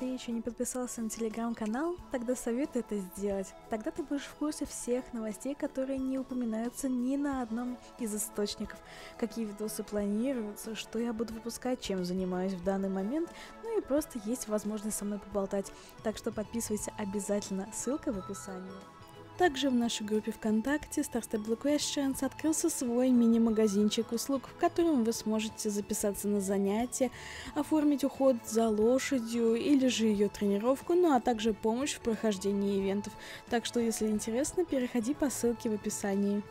ты еще не подписался на телеграм-канал, тогда советую это сделать. Тогда ты будешь в курсе всех новостей, которые не упоминаются ни на одном из источников. Какие видосы планируются, что я буду выпускать, чем занимаюсь в данный момент, ну и просто есть возможность со мной поболтать. Так что подписывайся обязательно, ссылка в описании. Также в нашей группе ВКонтакте Star Starstable Questions открылся свой мини-магазинчик услуг, в котором вы сможете записаться на занятия, оформить уход за лошадью или же ее тренировку, ну а также помощь в прохождении ивентов. Так что, если интересно, переходи по ссылке в описании.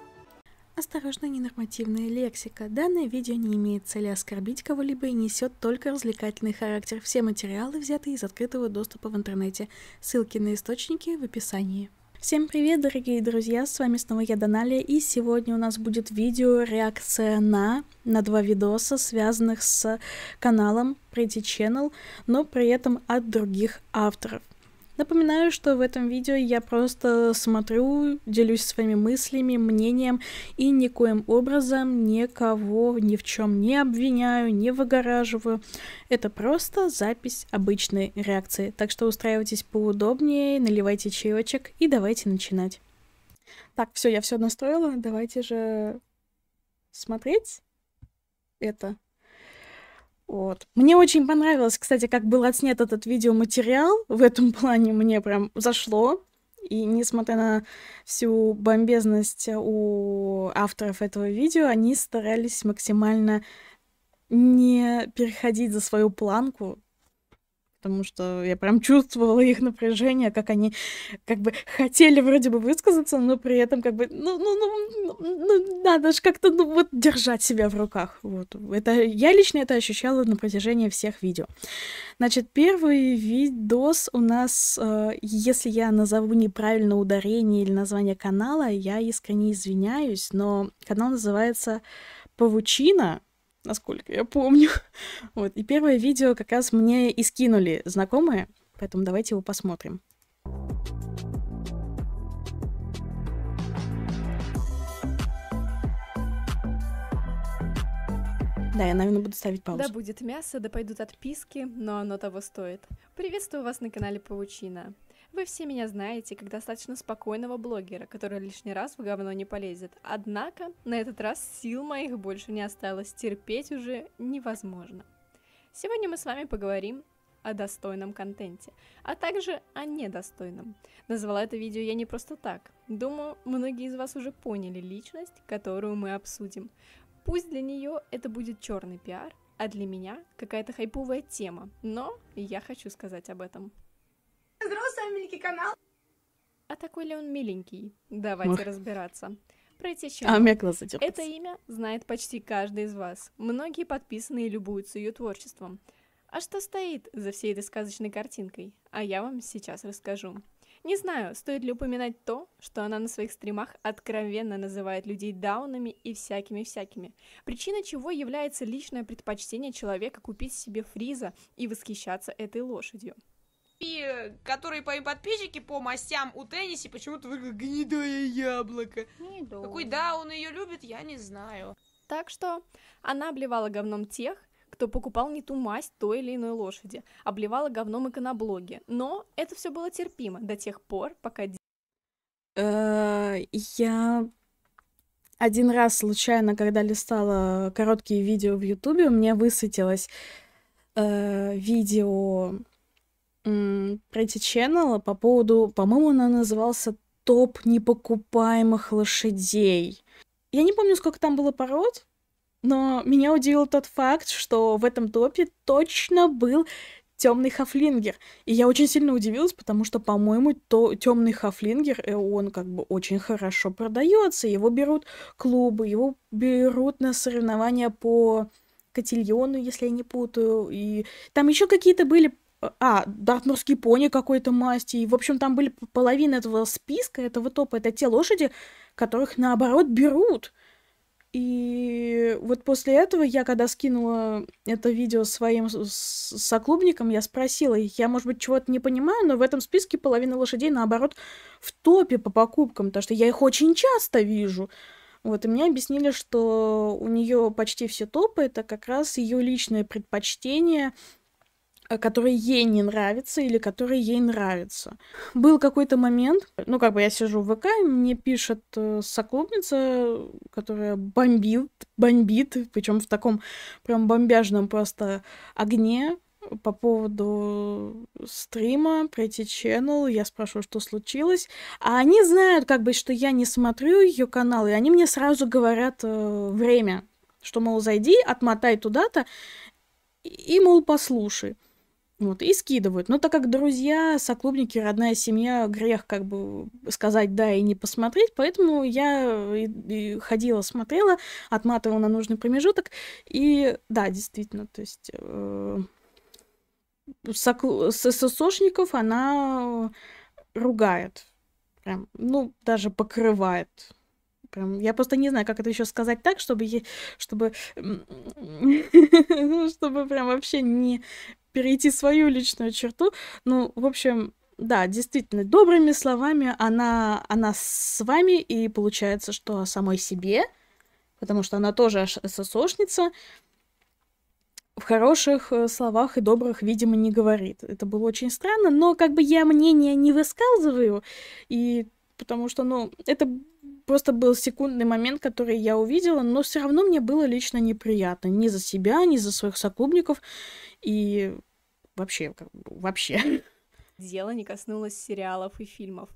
Осторожно, ненормативная лексика. Данное видео не имеет цели оскорбить кого-либо и несет только развлекательный характер. Все материалы взяты из открытого доступа в интернете. Ссылки на источники в описании. Всем привет, дорогие друзья, с вами снова я, Даналия, и сегодня у нас будет видео-реакция на, на два видоса, связанных с каналом Pretty Channel, но при этом от других авторов. Напоминаю, что в этом видео я просто смотрю, делюсь своими мыслями, мнением и никоим образом никого ни в чем не обвиняю, не выгораживаю. Это просто запись обычной реакции. Так что устраивайтесь поудобнее, наливайте чаечек и давайте начинать. Так, все, я все настроила. Давайте же смотреть это. Вот. Мне очень понравилось, кстати, как был отснят этот видеоматериал. В этом плане мне прям зашло. И несмотря на всю бомбезность э, у авторов этого видео, они старались максимально не переходить за свою планку, потому что я прям чувствовала их напряжение, как они как бы хотели вроде бы высказаться, но при этом как бы, ну, ну, ну, ну надо же как-то, ну, вот держать себя в руках. Вот. Это, я лично это ощущала на протяжении всех видео. Значит, первый видос у нас, э, если я назову неправильно ударение или название канала, я искренне извиняюсь, но канал называется «Павучина», насколько я помню. Вот. И первое видео как раз мне и скинули знакомые, поэтому давайте его посмотрим. Да, я, наверное, буду ставить паузу. Да, будет мясо, да пойдут отписки, но оно того стоит. Приветствую вас на канале Паучина. Вы все меня знаете, как достаточно спокойного блогера, который лишний раз в говно не полезет. Однако, на этот раз сил моих больше не осталось, терпеть уже невозможно. Сегодня мы с вами поговорим о достойном контенте, а также о недостойном. Назвала это видео я не просто так. Думаю, многие из вас уже поняли личность, которую мы обсудим. Пусть для нее это будет черный пиар, а для меня какая-то хайповая тема, но я хочу сказать об этом здорово, с вами Миленький канал. А такой ли он миленький? Давайте Ох. разбираться. Пройти А у меня глаза дёргаются. Это имя знает почти каждый из вас. Многие подписанные любуются ее творчеством. А что стоит за всей этой сказочной картинкой? А я вам сейчас расскажу. Не знаю, стоит ли упоминать то, что она на своих стримах откровенно называет людей даунами и всякими-всякими. Причина чего является личное предпочтение человека купить себе фриза и восхищаться этой лошадью. XP, которые по им подписчики по мастям у Тенниси почему-то выглядит гнедое яблоко. Гнедое. Какой да, он ее любит, я не знаю. Так что она обливала говном тех, кто покупал не ту масть той или иной лошади, обливала говном иконоблоги. Но это все было терпимо до тех пор, пока... Э, я один раз случайно, когда листала короткие видео в Ютубе, мне высветилось э, видео про эти ченнела по поводу, по-моему, она назывался «Топ непокупаемых лошадей». Я не помню, сколько там было пород, но меня удивил тот факт, что в этом топе точно был темный хафлингер. И я очень сильно удивилась, потому что, по-моему, то темный хафлингер, э, он как бы очень хорошо продается. Его берут клубы, его берут на соревнования по Котильону, если я не путаю. И там еще какие-то были а, дартмурский пони какой-то масти. И, в общем, там были половина этого списка, этого топа. Это те лошади, которых, наоборот, берут. И вот после этого я, когда скинула это видео своим соклубникам, я спросила я, может быть, чего-то не понимаю, но в этом списке половина лошадей, наоборот, в топе по покупкам, потому что я их очень часто вижу. Вот, и мне объяснили, что у нее почти все топы, это как раз ее личное предпочтение, Э, который ей не нравится или который ей нравится. Был какой-то момент, ну, как бы я сижу в ВК, и мне пишет э, соклубница, которая бомбит, бомбит, причем в таком прям бомбяжном просто огне, по поводу стрима, пройти ченнел, я спрашиваю, что случилось. А они знают, как бы, что я не смотрю ее канал, и они мне сразу говорят э, время, что, мол, зайди, отмотай туда-то, и, мол, послушай. Вот, и скидывают. Но так как друзья, соклубники, родная семья, грех как бы сказать да и не посмотреть, поэтому я и, и ходила, смотрела, отматывала на нужный промежуток. И да, действительно, то есть э, соклу... с ССОшников она ругает. Прям, ну, даже покрывает. Прям, я просто не знаю, как это еще сказать так, чтобы, чтобы, ну, чтобы прям вообще не, перейти свою личную черту. Ну, в общем, да, действительно, добрыми словами она, она с вами, и получается, что о самой себе, потому что она тоже ССОшница, в хороших э, словах и добрых, видимо, не говорит. Это было очень странно, но как бы я мнение не высказываю, и потому что, ну, это Просто был секундный момент, который я увидела, но все равно мне было лично неприятно. Ни за себя, ни за своих соклубников. И вообще, как бы, вообще. Дело не коснулось сериалов и фильмов.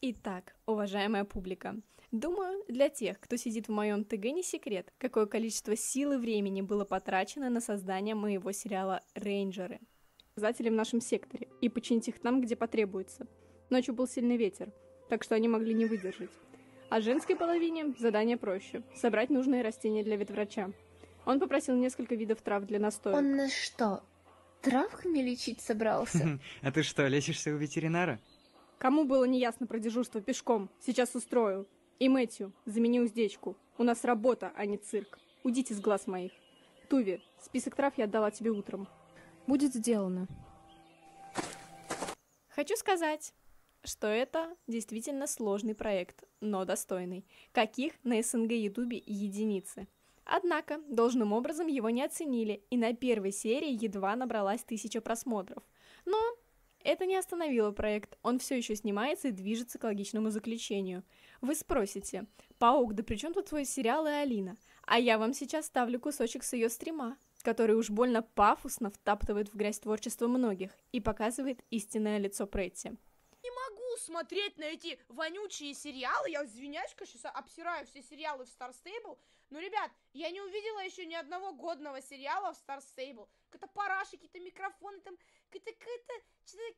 Итак, уважаемая публика, думаю, для тех, кто сидит в моем ТГ, не секрет, какое количество сил и времени было потрачено на создание моего сериала «Рейнджеры». Показатели в нашем секторе и починить их там, где потребуется. Ночью был сильный ветер, так что они могли не выдержать. А женской половине задание проще – собрать нужные растения для ветврача. Он попросил несколько видов трав для настоя. Он на что, травками лечить собрался? А ты что, лечишься у ветеринара? Кому было неясно про дежурство пешком, сейчас устрою. И Мэтью, замени уздечку. У нас работа, а не цирк. Уйдите с глаз моих. Туви, список трав я отдала тебе утром. Будет сделано. Хочу сказать, что это действительно сложный проект, но достойный, каких на СНГ Ютубе единицы. Однако, должным образом его не оценили, и на первой серии едва набралась тысяча просмотров. Но это не остановило проект, он все еще снимается и движется к логичному заключению. Вы спросите, «Паук, да при чем тут твой сериал и Алина?» А я вам сейчас ставлю кусочек с ее стрима, который уж больно пафосно втаптывает в грязь творчество многих и показывает истинное лицо Претти не могу смотреть на эти вонючие сериалы. Я извиняюсь, конечно, обсираю все сериалы в Star Stable. Но, ребят, я не увидела еще ни одного годного сериала в Star Stable. Какие-то параши, какие-то микрофоны, там какие-то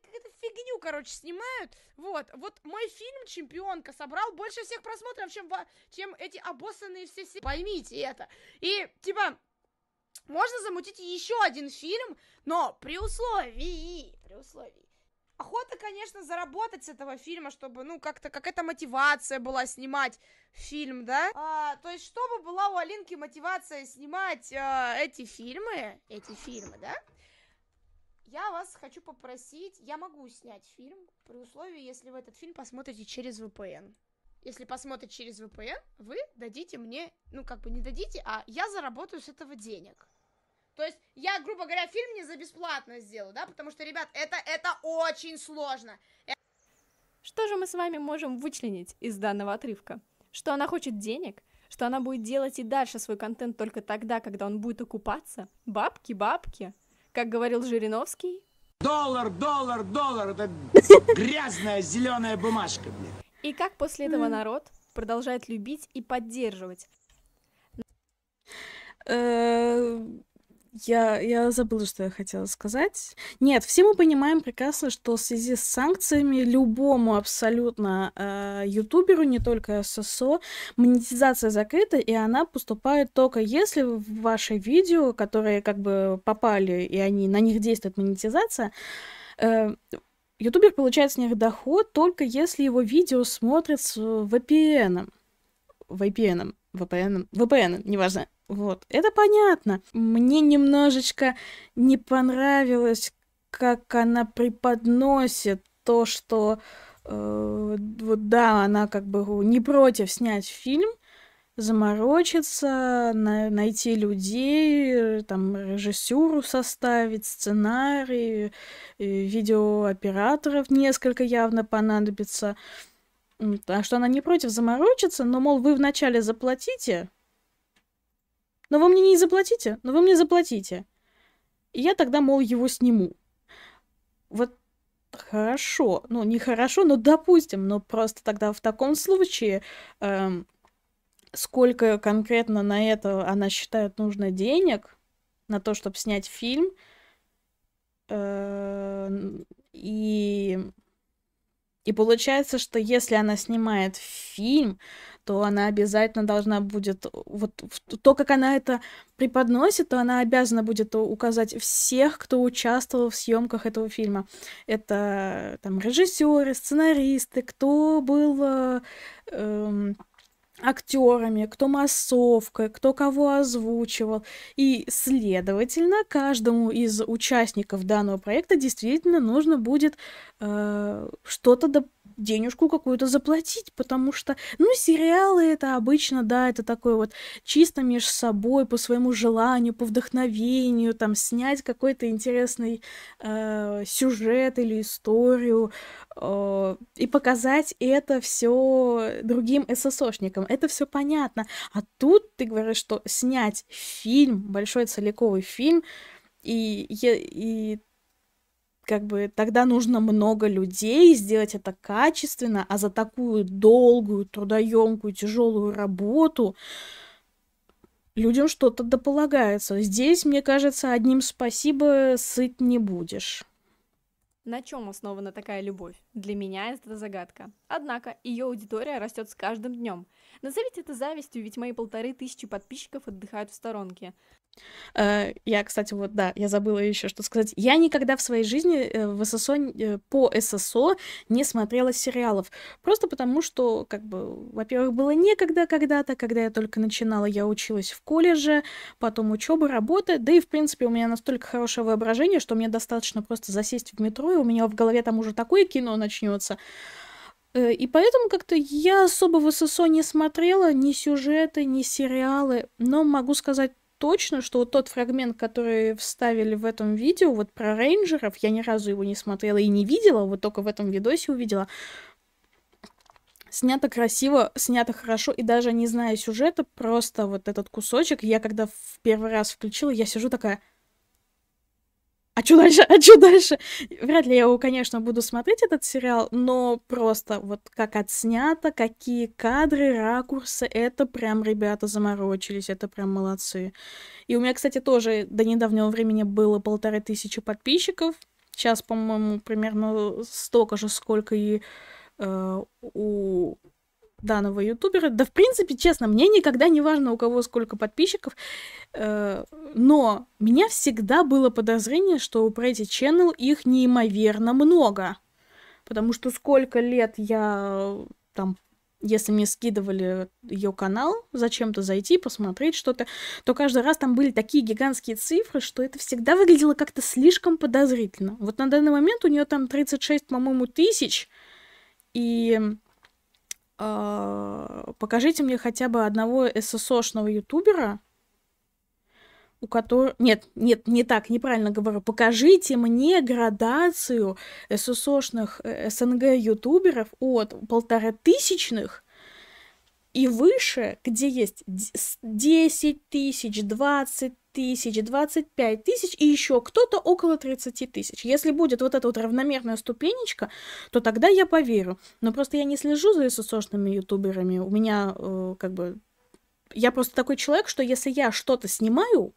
какие-то фигню, короче, снимают. Вот, вот мой фильм «Чемпионка» собрал больше всех просмотров, чем, чем эти обоссанные все сериалы. Поймите это. И, типа, можно замутить еще один фильм, но при условии, при условии, охота, конечно, заработать с этого фильма, чтобы, ну, как-то какая-то мотивация была снимать фильм, да? А, то есть, чтобы была у Алинки мотивация снимать а, эти фильмы, эти фильмы, да? Я вас хочу попросить, я могу снять фильм при условии, если вы этот фильм посмотрите через VPN. Если посмотрите через VPN, вы дадите мне, ну как бы не дадите, а я заработаю с этого денег. То есть я, грубо говоря, фильм не за бесплатно сделал, да, потому что, ребят, это, это очень сложно. Э, что же мы с вами можем вычленить из данного отрывка? Что она хочет денег, что она будет делать и дальше свой контент только тогда, когда он будет окупаться. Бабки, бабки. Как говорил Жириновский. Доллар, доллар, доллар, это грязная зеленая бумажка, блин. И как после этого народ продолжает любить и поддерживать? Э, я, я забыла, что я хотела сказать. Нет, все мы понимаем прекрасно, что в связи с санкциями любому абсолютно э, ютуберу, не только ССО, монетизация закрыта, и она поступает только если в ваши видео, которые как бы попали, и они, на них действует монетизация, э, ютубер получает с них доход только если его видео смотрят с VPN. -ом. VPN, -ом, VPN, VPN, неважно. Вот, это понятно. Мне немножечко не понравилось, как она преподносит то, что э, вот да, она как бы не против снять фильм, заморочиться, на найти людей, там режиссуру составить, сценарий, э, видеооператоров несколько явно понадобится. А что она не против заморочиться, но, мол, вы вначале заплатите, но вы мне не заплатите, но вы мне заплатите. И я тогда, мол, его сниму. Вот хорошо, ну не хорошо, но допустим, но просто тогда в таком случае... Эм, сколько конкретно на это она считает нужно денег, на то, чтобы снять фильм. Э, и, и получается, что если она снимает фильм, что она обязательно должна будет, вот то, как она это преподносит, то она обязана будет указать всех, кто участвовал в съемках этого фильма. Это там режиссеры, сценаристы, кто был э, э, актерами, кто массовка, кто кого озвучивал. И, следовательно, каждому из участников данного проекта действительно нужно будет э, что-то дополнительное денежку какую-то заплатить, потому что, ну, сериалы это обычно, да, это такое вот чисто между собой, по своему желанию, по вдохновению, там, снять какой-то интересный э, сюжет или историю э, и показать это все другим ССОшникам. Это все понятно. А тут ты говоришь, что снять фильм, большой целиковый фильм, и, и, и как бы тогда нужно много людей, сделать это качественно, а за такую долгую, трудоемкую, тяжелую работу людям что-то дополагается. Здесь, мне кажется, одним спасибо сыт не будешь. На чем основана такая любовь? Для меня это загадка. Однако, ее аудитория растет с каждым днем. Назовите это завистью, ведь мои полторы тысячи подписчиков отдыхают в сторонке. Э, я, кстати, вот, да, я забыла еще что сказать. Я никогда в своей жизни э, в ССО, э, по ССО не смотрела сериалов. Просто потому, что, как бы, во-первых, было некогда когда-то, когда я только начинала, я училась в колледже, потом учеба, работа, да и, в принципе, у меня настолько хорошее воображение, что мне достаточно просто засесть в метро, и у меня в голове там уже такое кино начнется. И поэтому как-то я особо в ССО не смотрела ни сюжеты, ни сериалы, но могу сказать точно, что вот тот фрагмент, который вставили в этом видео, вот про рейнджеров, я ни разу его не смотрела и не видела, вот только в этом видосе увидела. Снято красиво, снято хорошо, и даже не зная сюжета, просто вот этот кусочек, я когда в первый раз включила, я сижу такая, а что дальше, а что дальше? Вряд ли я его, конечно, буду смотреть, этот сериал, но просто вот как отснято, какие кадры, ракурсы, это прям ребята заморочились, это прям молодцы. И у меня, кстати, тоже до недавнего времени было полторы тысячи подписчиков, сейчас, по-моему, примерно столько же, сколько и э, у данного ютубера. Да, в принципе, честно, мне никогда не важно, у кого сколько подписчиков, э, но меня всегда было подозрение, что у Pretty Channel их неимоверно много. Потому что сколько лет я там если мне скидывали ее канал, зачем-то зайти, посмотреть что-то, то каждый раз там были такие гигантские цифры, что это всегда выглядело как-то слишком подозрительно. Вот на данный момент у нее там 36, по-моему, тысяч, и а, покажите мне хотя бы одного ССОшного ютубера, у которого... Нет, нет, не так, неправильно говорю. Покажите мне градацию ССОшных э, СНГ ютуберов от полторы тысячных и выше, где есть 10 тысяч, 20 тысяч, 25 тысяч и еще кто-то около 30 тысяч. Если будет вот эта вот равномерная ступенечка, то тогда я поверю. Но просто я не слежу за ССОшными ютуберами. У меня э, как бы... Я просто такой человек, что если я что-то снимаю,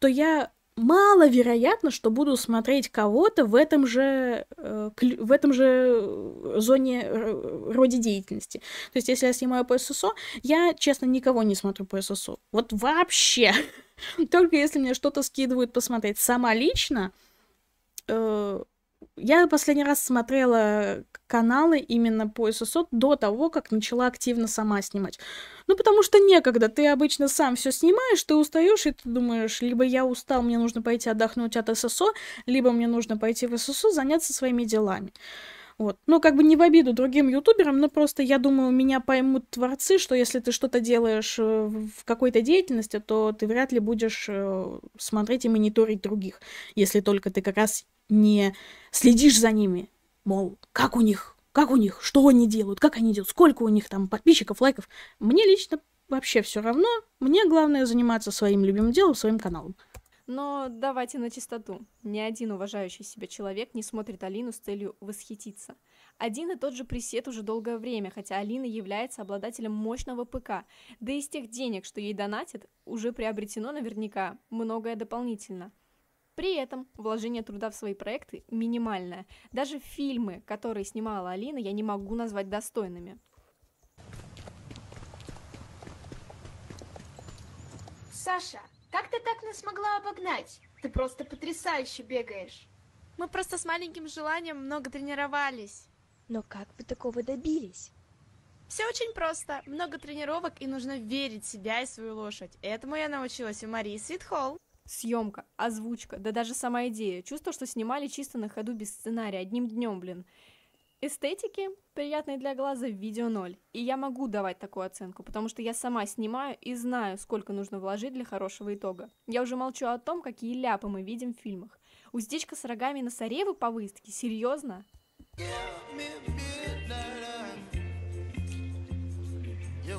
то я маловероятно, что буду смотреть кого-то в этом же э, в этом же э, зоне э, роде деятельности. То есть, если я снимаю по ССО, я, честно, никого не смотрю по ССО. Вот вообще. Только если мне что-то скидывают посмотреть сама лично, э, я последний раз смотрела каналы именно по ССО до того, как начала активно сама снимать. Ну, потому что некогда. Ты обычно сам все снимаешь, ты устаешь, и ты думаешь, либо я устал, мне нужно пойти отдохнуть от ССО, либо мне нужно пойти в ССО заняться своими делами. Вот. Ну, как бы не в обиду другим ютуберам, но просто, я думаю, меня поймут творцы, что если ты что-то делаешь в какой-то деятельности, то ты вряд ли будешь смотреть и мониторить других, если только ты как раз не следишь за ними, мол, как у них, как у них, что они делают, как они делают, сколько у них там подписчиков, лайков. Мне лично вообще все равно, мне главное заниматься своим любимым делом, своим каналом. Но давайте на чистоту. Ни один уважающий себя человек не смотрит Алину с целью восхититься. Один и тот же пресет уже долгое время, хотя Алина является обладателем мощного ПК. Да и из тех денег, что ей донатят, уже приобретено наверняка многое дополнительно. При этом вложение труда в свои проекты минимальное. Даже фильмы, которые снимала Алина, я не могу назвать достойными. Саша, как ты так нас могла обогнать? Ты просто потрясающе бегаешь. Мы просто с маленьким желанием много тренировались. Но как вы такого добились? Все очень просто. Много тренировок и нужно верить в себя и свою лошадь. Этому я научилась у Марии Свитхолл съемка, озвучка, да даже сама идея. Чувство, что снимали чисто на ходу без сценария, одним днем, блин. Эстетики, приятные для глаза, видео ноль. И я могу давать такую оценку, потому что я сама снимаю и знаю, сколько нужно вложить для хорошего итога. Я уже молчу о том, какие ляпы мы видим в фильмах. Уздечка с рогами на Саревы по выездке, серьезно? You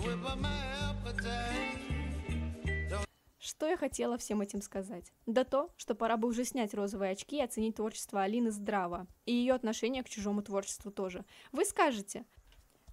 что я хотела всем этим сказать? Да то, что пора бы уже снять розовые очки и оценить творчество Алины здраво, и ее отношение к чужому творчеству тоже. Вы скажете,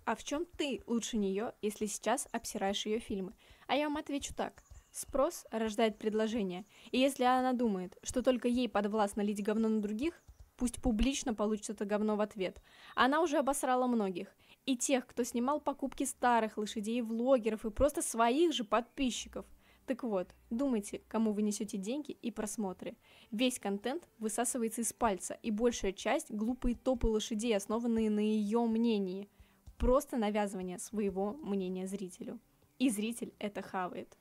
а в чем ты лучше нее, если сейчас обсираешь ее фильмы? А я вам отвечу так. Спрос рождает предложение, и если она думает, что только ей подвластно лить говно на других, пусть публично получит это говно в ответ. Она уже обосрала многих, и тех, кто снимал покупки старых лошадей, влогеров и просто своих же подписчиков – так вот, думайте, кому вы несете деньги и просмотры. Весь контент высасывается из пальца, и большая часть – глупые топы лошадей, основанные на ее мнении. Просто навязывание своего мнения зрителю. И зритель это хавает.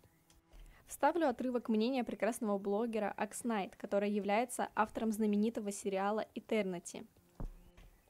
Вставлю отрывок мнения прекрасного блогера Акснайт, который является автором знаменитого сериала «Этернати»,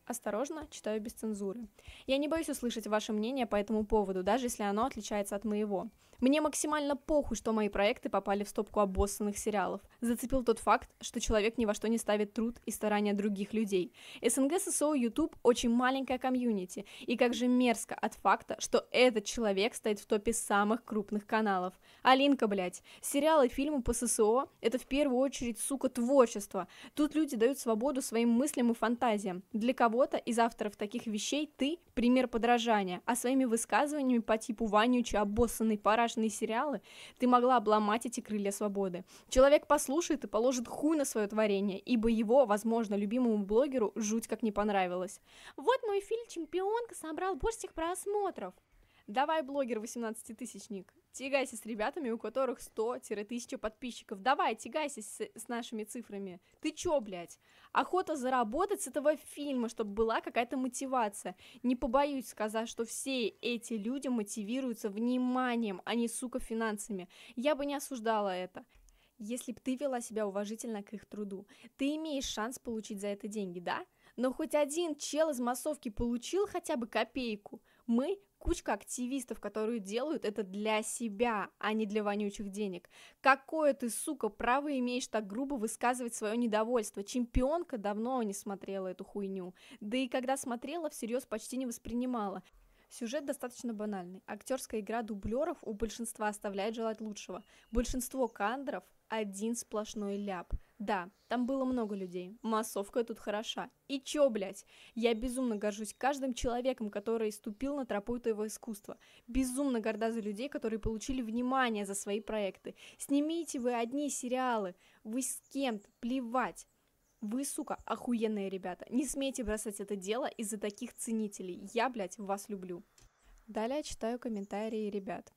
осторожно, читаю без цензуры. Я не боюсь услышать ваше мнение по этому поводу, даже если оно отличается от моего. Мне максимально похуй, что мои проекты попали в стопку обоссанных сериалов. Зацепил тот факт, что человек ни во что не ставит труд и старания других людей. СНГ, ССО, Ютуб очень маленькая комьюнити, и как же мерзко от факта, что этот человек стоит в топе самых крупных каналов. Алинка, блядь, сериалы и фильмы по ССО — это в первую очередь, сука, творчество. Тут люди дают свободу своим мыслям и фантазиям. Для кого-то из авторов таких вещей ты — пример подражания, а своими высказываниями по типу Ванюча обоссанный параш страшные сериалы, ты могла обломать эти крылья свободы. Человек послушает и положит хуй на свое творение, ибо его, возможно, любимому блогеру жуть как не понравилось. Вот мой фильм «Чемпионка» собрал больше всех просмотров. Давай, блогер 18-тысячник, тягайся с ребятами, у которых 100-1000 подписчиков. Давай, тягайся с, с нашими цифрами. Ты чё, блядь? Охота заработать с этого фильма, чтобы была какая-то мотивация. Не побоюсь сказать, что все эти люди мотивируются вниманием, а не, сука, финансами. Я бы не осуждала это. Если б ты вела себя уважительно к их труду, ты имеешь шанс получить за это деньги, да? Но хоть один чел из массовки получил хотя бы копейку, мы кучка активистов, которые делают это для себя, а не для вонючих денег. Какое ты, сука, право имеешь так грубо высказывать свое недовольство? Чемпионка давно не смотрела эту хуйню. Да и когда смотрела, всерьез почти не воспринимала. Сюжет достаточно банальный. Актерская игра дублеров у большинства оставляет желать лучшего. Большинство кандров один сплошной ляп. Да, там было много людей. Массовка тут хороша. И чё, блядь? Я безумно горжусь каждым человеком, который ступил на тропу этого искусства. Безумно горда за людей, которые получили внимание за свои проекты. Снимите вы одни сериалы. Вы с кем-то, плевать. Вы, сука, охуенные ребята. Не смейте бросать это дело из-за таких ценителей. Я, блядь, вас люблю. Далее читаю комментарии ребят.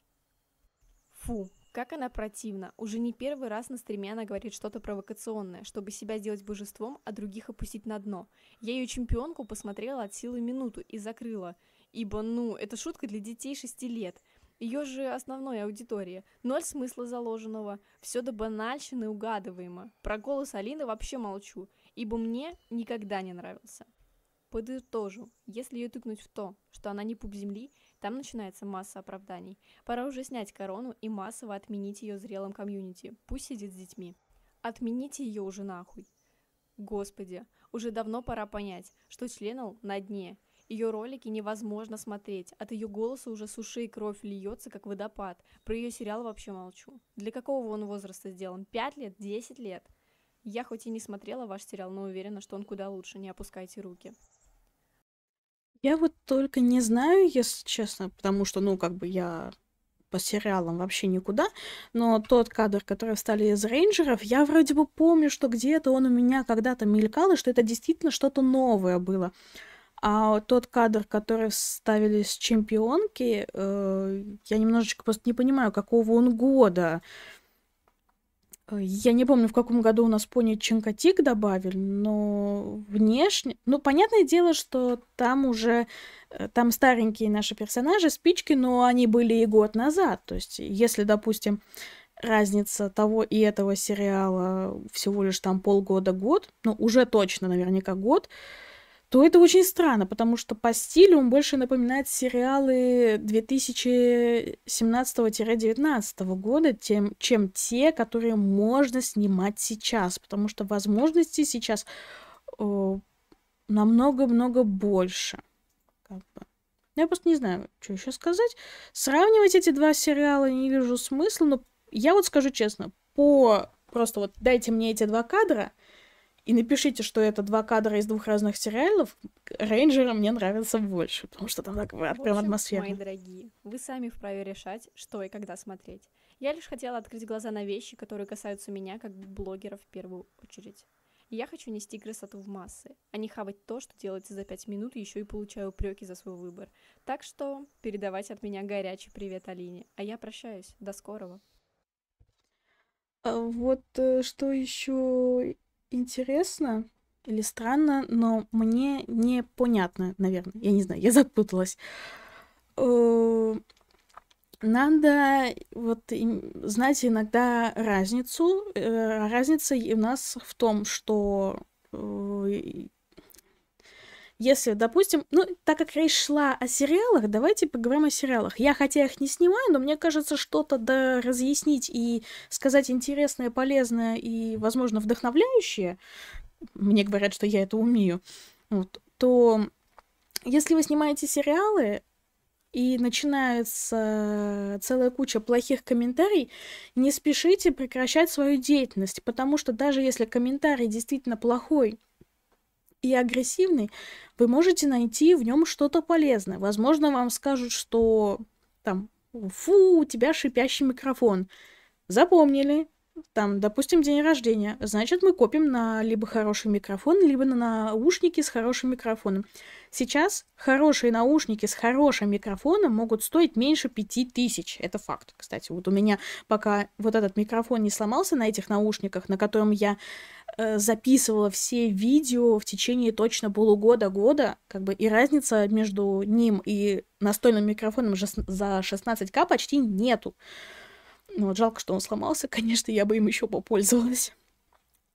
Фу, как она противна. Уже не первый раз на стриме она говорит что-то провокационное, чтобы себя сделать божеством, а других опустить на дно. Я ее чемпионку посмотрела от силы минуту и закрыла. Ибо, ну, это шутка для детей 6 лет. Ее же основной аудитории. Ноль смысла заложенного, все до банальщины угадываемо. Про голос Алины вообще молчу, ибо мне никогда не нравился. Подытожу, если ее тыкнуть в то, что она не пуп земли, там начинается масса оправданий. Пора уже снять корону и массово отменить ее зрелым комьюнити. Пусть сидит с детьми. Отмените ее уже нахуй. Господи, уже давно пора понять, что Членал на дне. Ее ролики невозможно смотреть, от ее голоса уже с ушей кровь льется, как водопад. Про ее сериал вообще молчу. Для какого он возраста сделан? Пять лет? Десять лет? Я хоть и не смотрела ваш сериал, но уверена, что он куда лучше, не опускайте руки. Я вот только не знаю, если честно, потому что, ну, как бы я по сериалам вообще никуда, но тот кадр, который встали из рейнджеров, я вроде бы помню, что где-то он у меня когда-то мелькал, и что это действительно что-то новое было. А тот кадр, который вставили с чемпионки, э, я немножечко просто не понимаю, какого он года. Э, я не помню, в каком году у нас пони Чинкатик добавили, но внешне... Ну, понятное дело, что там уже... Э, там старенькие наши персонажи, спички, но они были и год назад. То есть, если, допустим, разница того и этого сериала всего лишь там полгода-год, ну, уже точно наверняка год, то это очень странно, потому что по стилю он больше напоминает сериалы 2017 2019 года, тем, чем те, которые можно снимать сейчас, потому что возможностей сейчас э, намного-много больше. Как бы. Я просто не знаю, что еще сказать. Сравнивать эти два сериала не вижу смысла, но я вот скажу честно, по просто вот дайте мне эти два кадра – и напишите, что это два кадра из двух разных сериалов, Рейнджера мне нравится больше, потому что там так а, прям атмосфера. Мои дорогие, вы сами вправе решать, что и когда смотреть. Я лишь хотела открыть глаза на вещи, которые касаются меня как блогера в первую очередь. И я хочу нести красоту в массы, а не хавать то, что делается за пять минут, и еще и получаю упреки за свой выбор. Так что передавайте от меня горячий привет Алине. А я прощаюсь. До скорого. А вот э, что еще интересно или странно, но мне непонятно, наверное. Я не знаю, я запуталась. Э, надо вот знать иногда разницу. Э, разница у нас в том, что э, если, допустим, ну, так как речь шла о сериалах, давайте поговорим о сериалах. Я хотя их не снимаю, но мне кажется, что-то да разъяснить и сказать интересное, полезное и, возможно, вдохновляющее, мне говорят, что я это умею, вот, то если вы снимаете сериалы, и начинается целая куча плохих комментариев, не спешите прекращать свою деятельность, потому что даже если комментарий действительно плохой, и агрессивный, вы можете найти в нем что-то полезное. Возможно, вам скажут, что там, фу, у тебя шипящий микрофон. Запомнили, там, допустим, день рождения, значит, мы копим на либо хороший микрофон, либо на наушники с хорошим микрофоном. Сейчас хорошие наушники с хорошим микрофоном могут стоить меньше 5000. Это факт, кстати. Вот у меня пока вот этот микрофон не сломался на этих наушниках, на котором я э, записывала все видео в течение точно полугода-года, как бы и разница между ним и настольным микрофоном за 16к почти нету. Ну, вот жалко, что он сломался, конечно, я бы им еще попользовалась.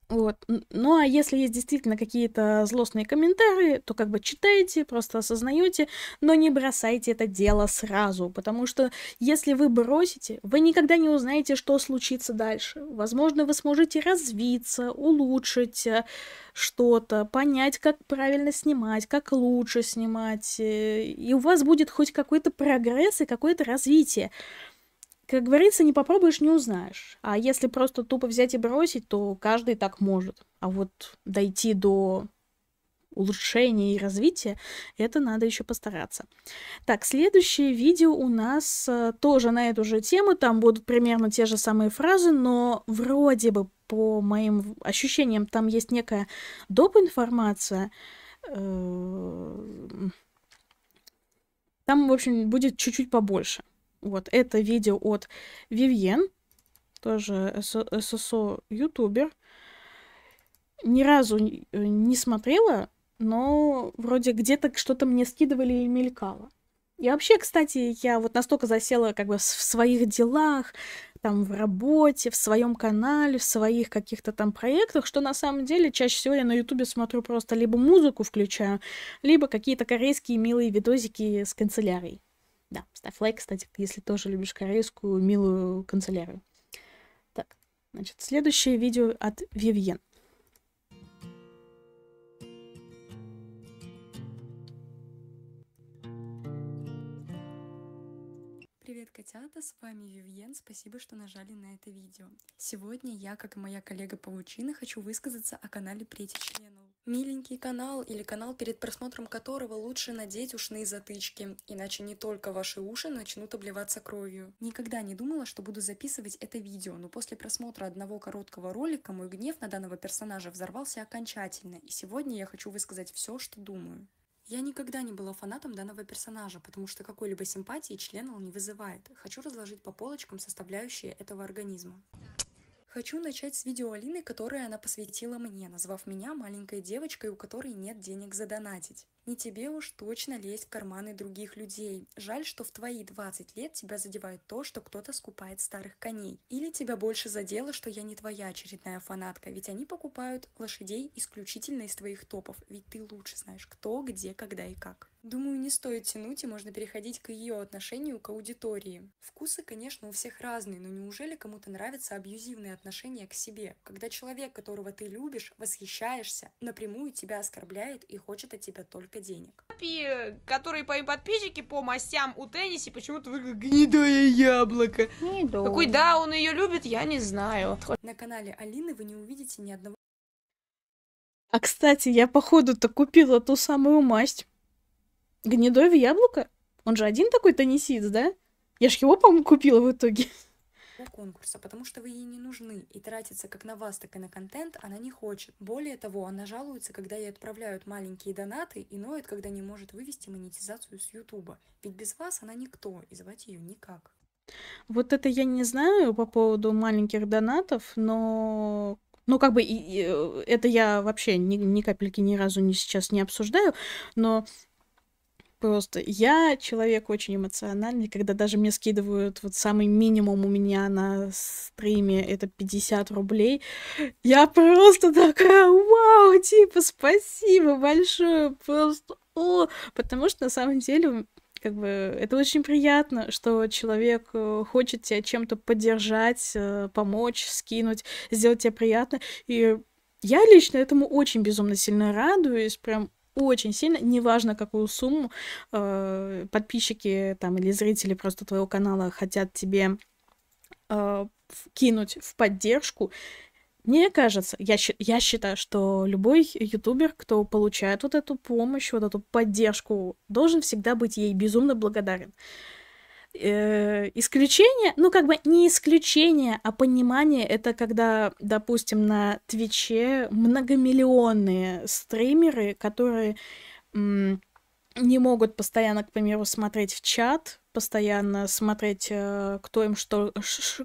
Вот. Ну а если есть действительно какие-то злостные комментарии, то как бы читайте, просто осознаете, но не бросайте это дело сразу, потому что если вы бросите, вы никогда не узнаете, что случится дальше. Возможно, вы сможете развиться, улучшить э, что-то, понять, как правильно снимать, как лучше снимать, э, и у вас будет хоть какой-то прогресс и какое-то развитие. Как говорится, не попробуешь, не узнаешь. А если просто тупо взять и бросить, то каждый так может. А вот дойти до улучшения и развития, это надо еще постараться. Так, следующее видео у нас э, тоже на эту же тему, там будут примерно те же самые фразы, но вроде бы по моим ощущениям там есть некая доп. информация. Э, там, в общем, будет чуть-чуть побольше. Вот, это видео от Вивьен, тоже ССО ютубер. Ни разу э, не смотрела, но вроде где-то что-то мне скидывали и мелькало. И вообще, кстати, я вот настолько засела как бы в своих делах, там, в работе, в своем канале, в своих каких-то там проектах, что на самом деле чаще всего я на Ютубе смотрю просто либо музыку включаю, либо какие-то корейские милые видосики с канцелярией. Да, ставь лайк, кстати, если тоже любишь корейскую милую канцелярию. Так, значит, следующее видео от Вивьен. Привет, котята, с вами Вивьен, спасибо, что нажали на это видео. Сегодня я, как и моя коллега Паучина, хочу высказаться о канале Прети Члена. Миленький канал или канал, перед просмотром которого лучше надеть ушные затычки, иначе не только ваши уши начнут обливаться кровью. Никогда не думала, что буду записывать это видео, но после просмотра одного короткого ролика мой гнев на данного персонажа взорвался окончательно, и сегодня я хочу высказать все, что думаю. Я никогда не была фанатом данного персонажа, потому что какой-либо симпатии член он не вызывает. Хочу разложить по полочкам составляющие этого организма. Хочу начать с видео Алины, которое она посвятила мне, назвав меня маленькой девочкой, у которой нет денег задонатить. Не тебе уж точно лезть в карманы других людей. Жаль, что в твои 20 лет тебя задевает то, что кто-то скупает старых коней. Или тебя больше задело, что я не твоя очередная фанатка, ведь они покупают лошадей исключительно из твоих топов, ведь ты лучше знаешь, кто, где, когда и как. Думаю, не стоит тянуть, и можно переходить к ее отношению к аудитории. Вкусы, конечно, у всех разные, но неужели кому-то нравятся абьюзивные отношения к себе, когда человек, которого ты любишь, восхищаешься, напрямую тебя оскорбляет и хочет от тебя только заработка денег. Которые по им подписчики по мастям у тенниси почему-то выглядят гнедое яблоко. Гнедое. Какой да, он ее любит, я не знаю. На канале Алины вы не увидите ни одного... А, кстати, я, походу-то купила ту самую масть. Гнедое яблоко? Он же один такой теннисист, да? Я ж его, по-моему, купила в итоге конкурса, потому что вы ей не нужны, и тратится как на вас, так и на контент она не хочет. Более того, она жалуется, когда ей отправляют маленькие донаты и ноет, когда не может вывести монетизацию с Ютуба. Ведь без вас она никто, и звать ее никак. Вот это я не знаю по поводу маленьких донатов, но ну, как бы, и, и, э, это я вообще ни, ни капельки ни разу не сейчас не обсуждаю, но Просто я человек очень эмоциональный, когда даже мне скидывают вот самый минимум у меня на стриме, это 50 рублей, я просто такая, вау, типа, спасибо большое, просто, о, потому что на самом деле как бы это очень приятно, что человек э, хочет тебя чем-то поддержать, э, помочь, скинуть, сделать тебе приятно. И я лично этому очень безумно сильно радуюсь, прям очень сильно, неважно какую сумму, э, подписчики там или зрители просто твоего канала хотят тебе э, кинуть в поддержку. Мне кажется, я, я считаю, что любой ютубер, кто получает вот эту помощь, вот эту поддержку, должен всегда быть ей безумно благодарен. Э, исключение, ну как бы не исключение, а понимание, это когда, допустим, на Твиче многомиллионные стримеры, которые не могут постоянно, к примеру, смотреть в чат, постоянно смотреть, э, кто им что,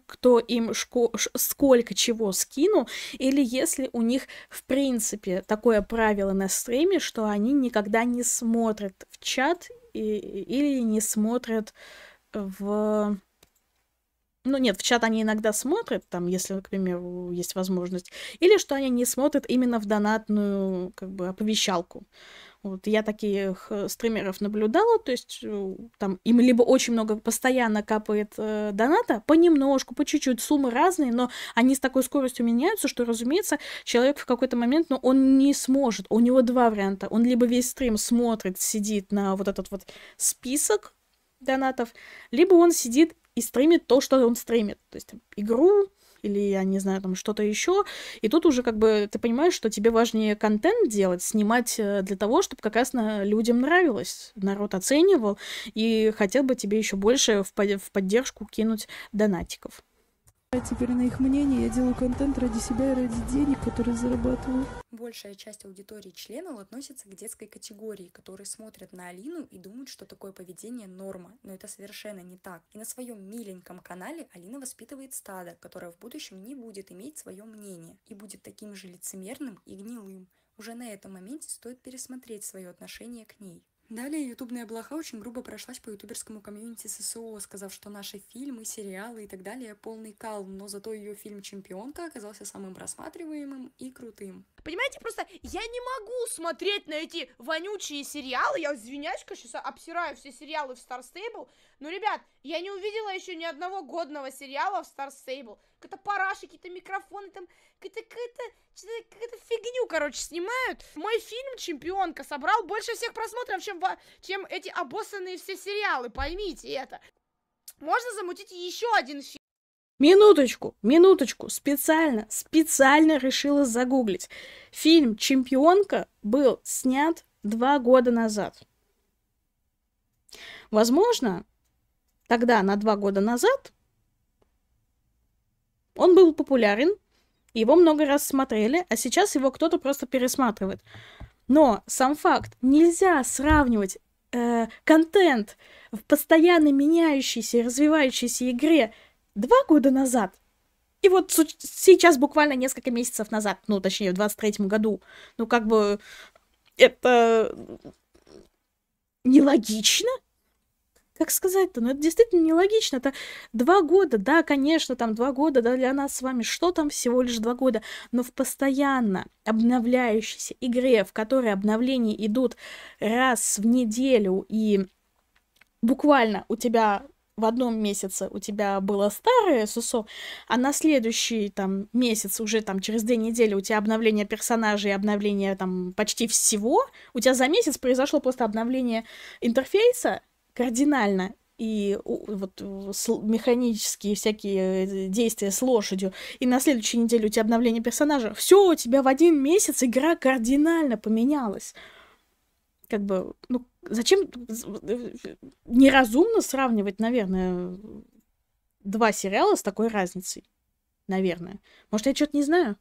кто им шко, сколько чего скинул, или если у них в принципе такое правило на стриме, что они никогда не смотрят в чат и, или не смотрят э, в... Ну нет, в чат они иногда смотрят, там, если, к примеру, есть возможность. Или что они не смотрят именно в донатную, как бы, оповещалку. Вот, я таких э, стримеров наблюдала, то есть э, там им либо очень много постоянно капает э, доната, понемножку, по чуть-чуть, суммы разные, но они с такой скоростью меняются, что, разумеется, человек в какой-то момент, ну, он не сможет, у него два варианта, он либо весь стрим смотрит, сидит на вот этот вот список, донатов, либо он сидит и стримит то, что он стримит. То есть там, игру или, я не знаю, там что-то еще. И тут уже как бы ты понимаешь, что тебе важнее контент делать, снимать э, для того, чтобы как раз на, людям нравилось, народ оценивал и хотел бы тебе еще больше в, под в поддержку кинуть донатиков. А теперь на их мнение, я делаю контент ради себя и ради денег, которые зарабатываю. Большая часть аудитории членов относится к детской категории, которые смотрят на Алину и думают, что такое поведение норма, но это совершенно не так. И на своем миленьком канале Алина воспитывает стадо, которое в будущем не будет иметь свое мнение и будет таким же лицемерным и гнилым. Уже на этом моменте стоит пересмотреть свое отношение к ней. Далее ютубная блоха очень грубо прошлась по ютуберскому комьюнити ССО, сказав, что наши фильмы, сериалы и так далее полный кал, но зато ее фильм «Чемпионка» оказался самым просматриваемым и крутым. Понимаете, просто я не могу смотреть на эти вонючие сериалы, я извиняюсь, конечно, сейчас обсираю все сериалы в Star Stable, но, ребят, я не увидела еще ни одного годного сериала в Star Stable какая-то параша, какие-то микрофоны, там какая-то какая-то какая фигню, короче, снимают. Мой фильм «Чемпионка» собрал больше всех просмотров, чем, чем эти обоссанные все сериалы, поймите это. Можно замутить еще один фильм. Минуточку, минуточку, специально, специально решила загуглить. Фильм «Чемпионка» был снят два года назад. Возможно, тогда, на два года назад, он был популярен, его много раз смотрели, а сейчас его кто-то просто пересматривает. Но сам факт, нельзя сравнивать э, контент в постоянно меняющейся и развивающейся игре два года назад и вот сейчас буквально несколько месяцев назад, ну, точнее, в 23-м году, ну, как бы это нелогично, как сказать-то, ну это действительно нелогично, это два года, да, конечно, там два года, да, для нас с вами, что там всего лишь два года, но в постоянно обновляющейся игре, в которой обновления идут раз в неделю и буквально у тебя в одном месяце у тебя было старое СУСО, а на следующий там месяц, уже там через две недели у тебя обновление персонажей, обновление там почти всего, у тебя за месяц произошло просто обновление интерфейса, кардинально и вот механические всякие действия с лошадью, и на следующей неделе у тебя обновление персонажа, все у тебя в один месяц игра кардинально поменялась. Как бы, ну, зачем неразумно сравнивать, наверное, два сериала с такой разницей? Наверное. Может, я что-то не знаю?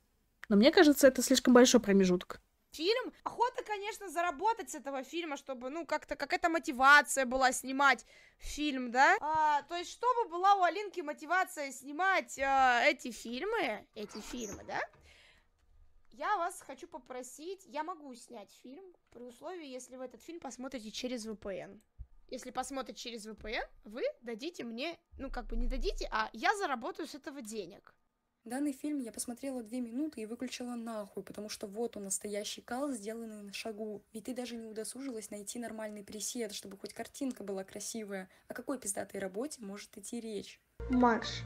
Но мне кажется, это слишком большой промежуток фильм. Охота, конечно, заработать с этого фильма, чтобы, ну, как-то какая-то мотивация была снимать фильм, да? А, то есть, чтобы была у Алинки мотивация снимать а, эти фильмы, эти фильмы, да? Я вас хочу попросить, я могу снять фильм при условии, если вы этот фильм посмотрите через VPN. Если посмотрите через VPN, вы дадите мне, ну как бы не дадите, а я заработаю с этого денег. Данный фильм я посмотрела две минуты и выключила нахуй, потому что вот он, настоящий кал, сделанный на шагу. Ведь ты даже не удосужилась найти нормальный пресет, чтобы хоть картинка была красивая. О какой пиздатой работе может идти речь? Марш.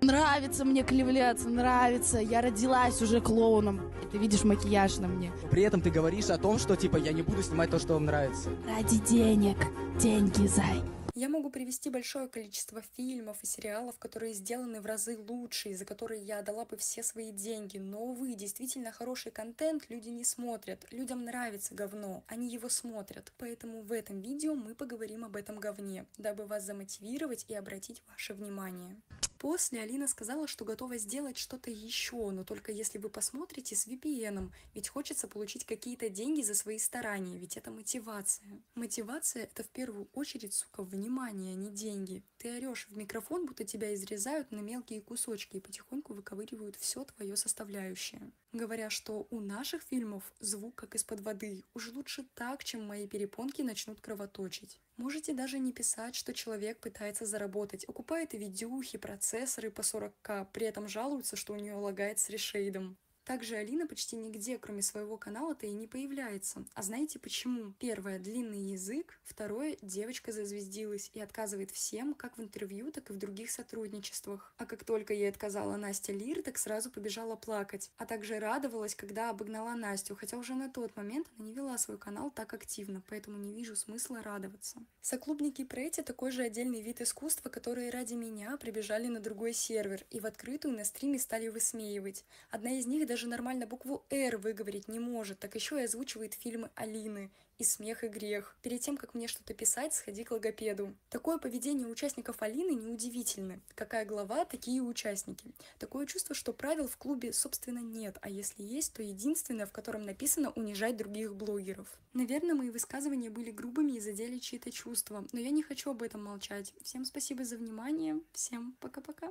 Нравится мне клевляться, нравится. Я родилась уже клоуном. Ты видишь макияж на мне. При этом ты говоришь о том, что типа я не буду снимать то, что вам нравится. Ради денег. Деньги, зай. Я могу привести большое количество фильмов и сериалов, которые сделаны в разы лучше, и за которые я отдала бы все свои деньги, но, увы, действительно хороший контент люди не смотрят. Людям нравится говно, они его смотрят. Поэтому в этом видео мы поговорим об этом говне, дабы вас замотивировать и обратить ваше внимание. После Алина сказала, что готова сделать что-то еще, но только если вы посмотрите с VPN, ведь хочется получить какие-то деньги за свои старания, ведь это мотивация. Мотивация — это в первую очередь, сука, внимание, а не деньги. Ты орешь в микрофон, будто тебя изрезают на мелкие кусочки и потихоньку выковыривают все твое составляющее говоря, что у наших фильмов звук как из-под воды, уж лучше так, чем мои перепонки начнут кровоточить. Можете даже не писать, что человек пытается заработать, окупает видюхи, процессоры по 40к, при этом жалуется, что у нее лагает с решейдом. Также Алина почти нигде, кроме своего канала-то и не появляется. А знаете почему? Первое – длинный язык. Второе – девочка зазвездилась и отказывает всем, как в интервью, так и в других сотрудничествах. А как только ей отказала Настя Лир, так сразу побежала плакать. А также радовалась, когда обогнала Настю, хотя уже на тот момент она не вела свой канал так активно, поэтому не вижу смысла радоваться. Соклубники Прети – такой же отдельный вид искусства, которые ради меня прибежали на другой сервер и в открытую на стриме стали высмеивать. Одна из них даже даже нормально букву «Р» выговорить не может, так еще и озвучивает фильмы Алины и «Смех и грех». Перед тем, как мне что-то писать, сходи к логопеду. Такое поведение участников Алины неудивительно. Какая глава, такие участники. Такое чувство, что правил в клубе, собственно, нет, а если есть, то единственное, в котором написано «унижать других блогеров». Наверное, мои высказывания были грубыми и задели чьи-то чувства, но я не хочу об этом молчать. Всем спасибо за внимание, всем пока-пока.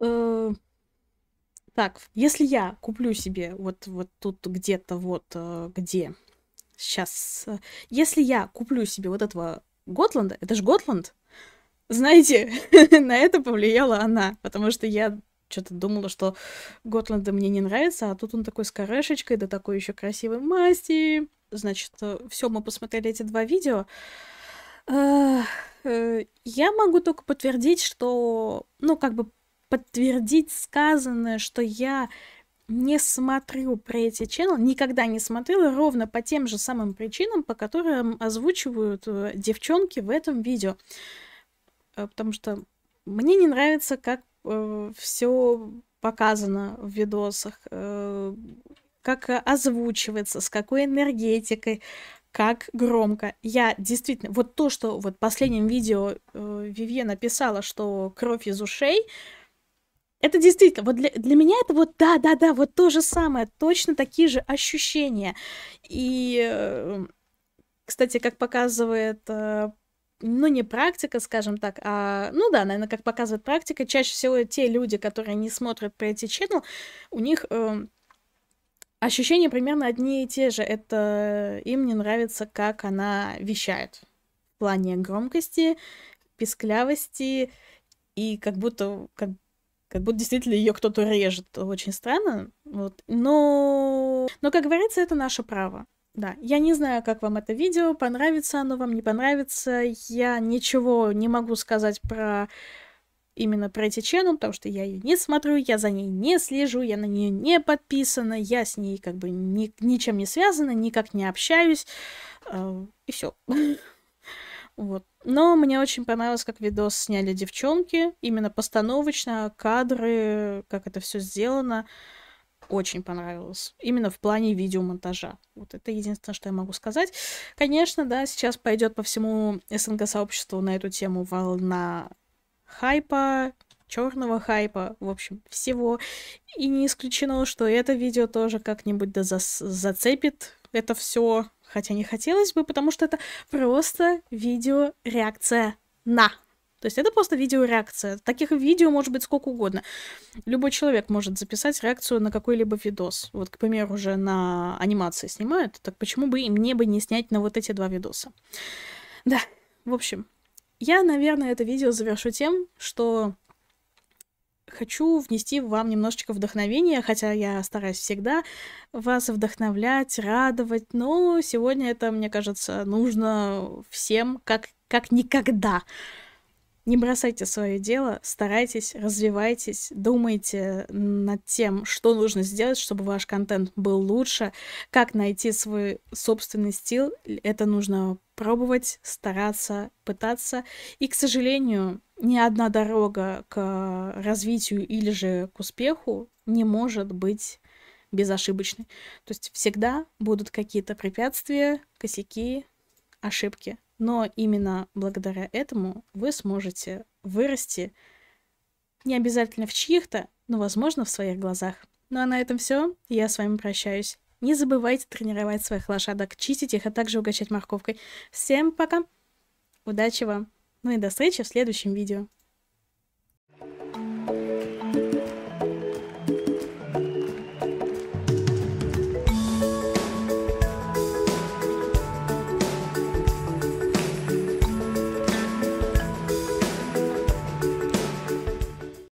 Э, так, если я куплю себе вот, вот тут где-то вот э, где сейчас, э, если я куплю себе вот этого Готланда, это же Готланд, знаете, на это повлияла она, потому что я что-то думала, что Готланда мне не нравится, а тут он такой с корешечкой, да такой еще красивой масти. Значит, э, все, мы посмотрели эти два видео. Я могу только подтвердить, что, ну, как бы подтвердить сказанное, что я не смотрю про эти Channel, никогда не смотрела ровно по тем же самым причинам, по которым озвучивают э, девчонки в этом видео. Э, потому что мне не нравится, как э, все показано в видосах, э, как озвучивается, с какой энергетикой, как громко. Я действительно, вот то, что вот в последнем видео э, Вивье написала, что кровь из ушей, э, это действительно, вот для, для меня это вот да-да-да, вот то же самое, точно такие же ощущения. И, э, кстати, как показывает э, ну, не практика, скажем так, а, ну да, наверное, как показывает практика, чаще всего те люди, которые не смотрят Pretty Channel, у них э, ощущения примерно одни и те же. Это им не нравится, как она вещает в плане громкости, писклявости и как будто, как, как будто действительно ее кто-то режет. Очень странно. Вот. Но... Но, как говорится, это наше право. Да, я не знаю, как вам это видео, понравится оно вам, не понравится. Я ничего не могу сказать про именно про эти чену, потому что я ее не смотрю, я за ней не слежу, я на нее не подписана, я с ней как бы ни, ничем не связана, никак не общаюсь, э, и все. Вот. Но мне очень понравилось, как видос сняли девчонки. Именно постановочно, кадры, как это все сделано. Очень понравилось. Именно в плане видеомонтажа. Вот это единственное, что я могу сказать. Конечно, да, сейчас пойдет по всему СНГ-сообществу на эту тему волна хайпа, черного хайпа, в общем, всего. И не исключено, что это видео тоже как-нибудь да зацепит это все Хотя не хотелось бы, потому что это просто видеореакция на. То есть это просто видеореакция. Таких видео может быть сколько угодно. Любой человек может записать реакцию на какой-либо видос. Вот, к примеру, уже на анимации снимают. Так почему бы и мне бы не снять на вот эти два видоса? Да, в общем, я, наверное, это видео завершу тем, что хочу внести вам немножечко вдохновения, хотя я стараюсь всегда вас вдохновлять, радовать, но сегодня это, мне кажется, нужно всем как, как никогда. Не бросайте свое дело, старайтесь, развивайтесь, думайте над тем, что нужно сделать, чтобы ваш контент был лучше, как найти свой собственный стиль. Это нужно пробовать, стараться, пытаться. И, к сожалению, ни одна дорога к развитию или же к успеху не может быть безошибочной. То есть всегда будут какие-то препятствия, косяки, ошибки. Но именно благодаря этому вы сможете вырасти не обязательно в чьих-то, но, возможно, в своих глазах. Ну а на этом все. Я с вами прощаюсь. Не забывайте тренировать своих лошадок, чистить их, а также угощать морковкой. Всем пока! Удачи вам! Ну и до встречи в следующем видео.